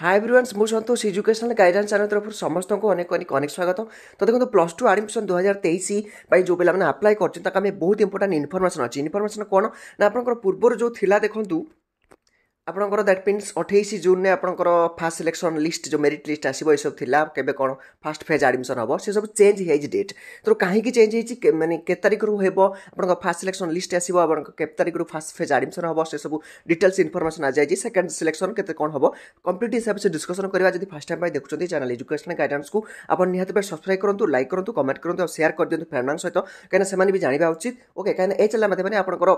high ବ୍ରିୱାନ୍ସ ମୁଁ ସନ୍ତୋଷ educational guidance channel ତରଫରୁ ସମସ୍ତଙ୍କୁ ଅନେକ ଅନେକ ଅନେକ ସ୍ୱାଗତ ତ ଦେଖନ୍ତୁ ପ୍ଲସ୍ ଟୁ ଆଡ଼ମିସନ୍ ଦୁଇହଜାର ତେଇଶ ପାଇଁ ଯେଉଁ ପିଲାମାନେ ଆପ୍ଲାଏ କରିଛନ୍ତି ତାଙ୍କ ଆମେ ବହୁତ ଇମ୍ପୋର୍ଟାଣ୍ଟ ଇନଫର୍ମେସନ୍ ଅଛି ଇନଫର୍ମେସନ୍ କ'ଣ ନା ଆପଣଙ୍କର ପୂର୍ବରୁ ଯେଉଁ ଥିଲା ଦେଖନ୍ତୁ ଆପଣଙ୍କର ଦ୍ୟାଟ୍ ମିନ୍ସ ଅଠେଇଶ ଜୁନ୍ରେ ଆପଣଙ୍କର ଫାର୍ଷ୍ଟ ସିଲେକ୍ସନ୍ ଲିଷ୍ଟ ଯେଉଁ ମେରିଟ୍ ଲିଷ୍ଟ ଆସିବ ଏସବୁ ଥିଲା କେବେ କ'ଣ ଫାର୍ଷ୍ଟ ଫେଜ୍ ଆଡ଼ମିସନ୍ ହେବ ସେସବୁ ଚେଞ୍ଜ ହେଇଛି ଡେଟ୍ ତେଣୁ କାହିଁକି ଚେଞ୍ଜ ହେଇଛି ମାନେ କେତେ ତାରିଖରୁ ହେବ ଆପଣଙ୍କ ଫାର୍ଷ୍ଟ ସିଲେକ୍ସନ୍ ଲିଷ୍ଟ ଆସିବ ଆପଣଙ୍କ କେତେ ତାରିଖରୁ ଫାର୍ଷ୍ଟ ଫେଜ୍ ଆଡ଼ମିସନ୍ ହେବ ସେସବୁ ଡିଟେଲ୍ସ ଇନଫର୍ମେସନ୍ ଆସିଯାଇଛି ସେକେଣ୍ଡ ସିଲେକ୍ସନ୍ କେତେ କ'ଣ ହେବ କମ୍ପ୍ଲିଟ୍ ହିସାବରେ ସେ ଡିସ୍କସନ୍ କରିବା ଯଦି ଫାର୍ଷ୍ଟ ଟାଇମ୍ ପାଇଁ ଦେଖୁଛନ୍ତି ଚ୍ୟାନେଲ୍ ଏଜୁକେସନ୍ ଗାଇଡ଼ାନ୍ସକୁ ଆପଣ ନିହାତି ଭାବେ ସବସ୍କ୍ରାଇବ୍ କରନ୍ତୁ ଲାଇକ୍ କରନ୍ତୁ କମେଣ୍ଟ କରନ୍ତୁ ଆଉ ସେୟାର କରିଦିଅନ୍ତୁ ଫ୍ରେଣ୍ଡମାନଙ୍କ ସହିତ କାହିଁକିନା ସେମାନେ ବି ଜାଣିବା ଉଚିତ ଓକେ କାହିଁକିନା ଏ ଚାଲିଲା ମାଧ୍ୟମରେ ଆପଣଙ୍କର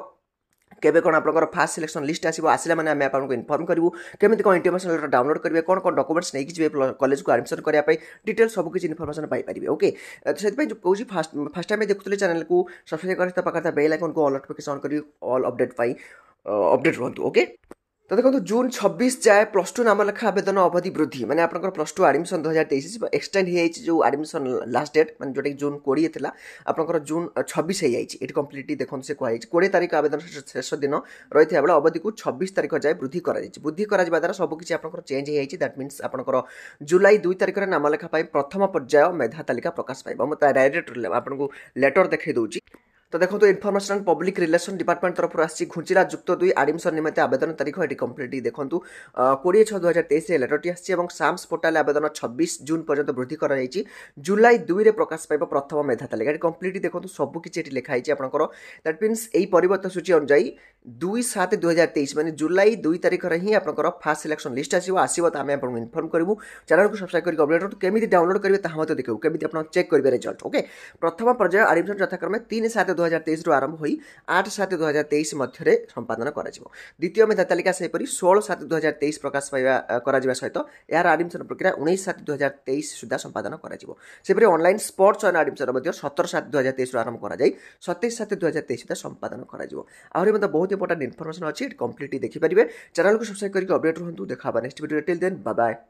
কেবে কোণ আপনার ফার্স্ট সিলেকশন লিষ্ট আসব আসলে মানে আমি আপনার ইনফর্ম করবু কেমি কোণ ইনফরমেশন লেটর ডাউনলোড করবে কোণ কোণ ডকুমেন্টস নিয়ে যাবে কলেজ কু আডমিশন করা ডিটেল সব কিছু ইনফরমেশন পাইপারে ওকে সেপাই কৌছি ফার্স্ট ফার্স্ট টাইম দেখুলে চ্যানেল কু সবসক্রাইব করে পাখে বেল আইকন কু অল নোটিফিকেশন করি অল অপডেট পাই अपडेट रुहतु ओके ତ ଦେଖନ୍ତୁ ଜୁନ୍ ଛବିଶ ଯାଏ ପ୍ଲସ୍ ଟୁ ନାମ ଲେଖା ଆବେଦନ ଅବଧି ବୃଦ୍ଧି ମାନେ ଆପଣଙ୍କର ପ୍ଲସ୍ ଟୁ ଆଡ଼ମିସନ୍ ଦୁଇ ହଜାର ତେଇଶ ଏକ୍ସଟେଣ୍ଡ ହେଇଯାଇଛି ଯେଉଁ ଆଡ଼ମିସନ୍ ଲାଷ୍ଟ ଡେଟ୍ ମାନେ ଯେଉଁଟାକି ଜୁନ୍ କୋଡ଼ିଏ ଥିଲା ଆପଣଙ୍କର ଜୁନ୍ ଛବିଶ ହେଇଯାଇଛି ଏଠି କମ୍ପ୍ଲିଟଲି ଦେଖନ୍ତୁ ସେ କୁହାଯାଇଛି କୋଡ଼ିଏ ତାରିଖ ଆବେଦନ ଶେଷ ଦିନ ରହିଥିବା ବେଳେ ଅବଧିକୁ ଛବିଶ ତାରିଖ ଯାଏ ବୃଦ୍ଧି କରାଯାଇଛି ବୃଦ୍ଧି କରାଯିବା ଦ୍ୱାରା ସବୁକିଛି ଆପଣଙ୍କର ଚେଞ୍ଜ ହେଇଯାଇଛି ଦ୍ୟାଟ୍ ମିନ୍ସ ଆପଣଙ୍କର ଜୁଲାଇ ଦୁଇ ତାରିଖରେ ନାମ ଲେଖା ପାଇଁ ପ୍ରଥମ ପର୍ଯ୍ୟାୟ ମେଧା ତାଲିକା ପ୍ରକାଶ ପାଇବ ମୁଁ ତା ଡାଇରେକ୍ଟ ଆପଣଙ୍କୁ ଲେଟର୍ ଦେଖାଇ ଦେଉଛି ତ ଦେଖନ୍ତୁ information and public relation department ତରଫରୁ ଆସିଛି ଘୁଞ୍ଚିଲା ଯୁକ୍ତ ଦୁଇ ଆଡମିସନ୍ ନିମନ୍ତେ ଆବେଦନ ତାରିଖ ଏଠି କମ୍ପ୍ଲିଟ୍ ଦେଖନ୍ତୁ କୋଡ଼ିଏ ଛଅ ଦୁଇହଜାର ତେଇଶରେ ଲେଟରଟି ଆସିଛି ଏବଂ ସାମ୍ସ ପୋର୍ଟାଲ ଆବେଦନ ଛବିଶ ଜୁନ୍ ପର୍ଯ୍ୟନ୍ତ ବୃଦ୍ଧି କରାଯାଇଛି ଜୁଲାଇ ଦୁଇରେ ପ୍ରକାଶ ପାଇବ ପ୍ରଥମ ମେଧା ତାଲିକା ଏଠି କମ୍ପ୍ଲିଟ୍ ଦେଖନ୍ତୁ ସବୁ କିଛି ଏଠି ଲେଖା ହେଇଛି ଆପଣଙ୍କର ଦ୍ୟାଟ୍ ମିନ୍ସ ଏହି ପରିବର୍ତ୍ତ ସୂଚୀ ଅନୁଯାୟୀ দুই সাত দুই হাজার তেইশ মানে জুলাই দুই তারিখর হি আপনার ফার্স্ট সিলেকশন লিস্ট আসব আসব তো আমি আপনার ইনফর্ম করবু চ্যানেলকে সবসক্রাইব করি অপডেট কেমি ডাউনলোড করবে তাহা মতো দেখব কেমি আপনার চেক করবে রেজল্ট ওকে প্রথম পর্যায়ে আডমিশন যথাক্রমে তিন সাত দুই হাজার তেইশ আরম্ভ হয়ে আট সাত দুই হাজার তেইশ মধ্যে সম্পাদন করা দ্বিতীয় মেধা তালিকা সেইপরি ষোল সাত দুই হাজার তেইশ প্রকাশ পাইবা করা সহিত এর আডমিশন প্রক্রিয়া উনিশ সাত দুই হাজার তেইশ সুদ্ধা সম্পাদন করা সেপরি অনলাইন স্পট চয়ন আডমিশন সতেরো সাত দুই হাজার তেইশ আরম্ভ করা সতেইশ সাত দুই হাজার তেইশ সুদ্ধা সম্পাদন করা আহরি মধ্যে বহু ବହୁତ ଇମ୍ପୋର୍ଟାଣ୍ଟ ଇନଫର୍ମେସନ୍ ଅଛି କମ୍ପ୍ଲିଟଲି ଦେଖିପାରିବେ ଚ୍ୟାନେଲକୁ ସବସ୍କ୍ରାଇବ କରିକି ଅପଡେଟ୍ ରୁହନ୍ତୁ ଦେଖା ହେବା ନେକ୍ସଟ ଭିଡ଼ିଓରେ ଟିଲ୍ ଦେନ୍ ବାଏ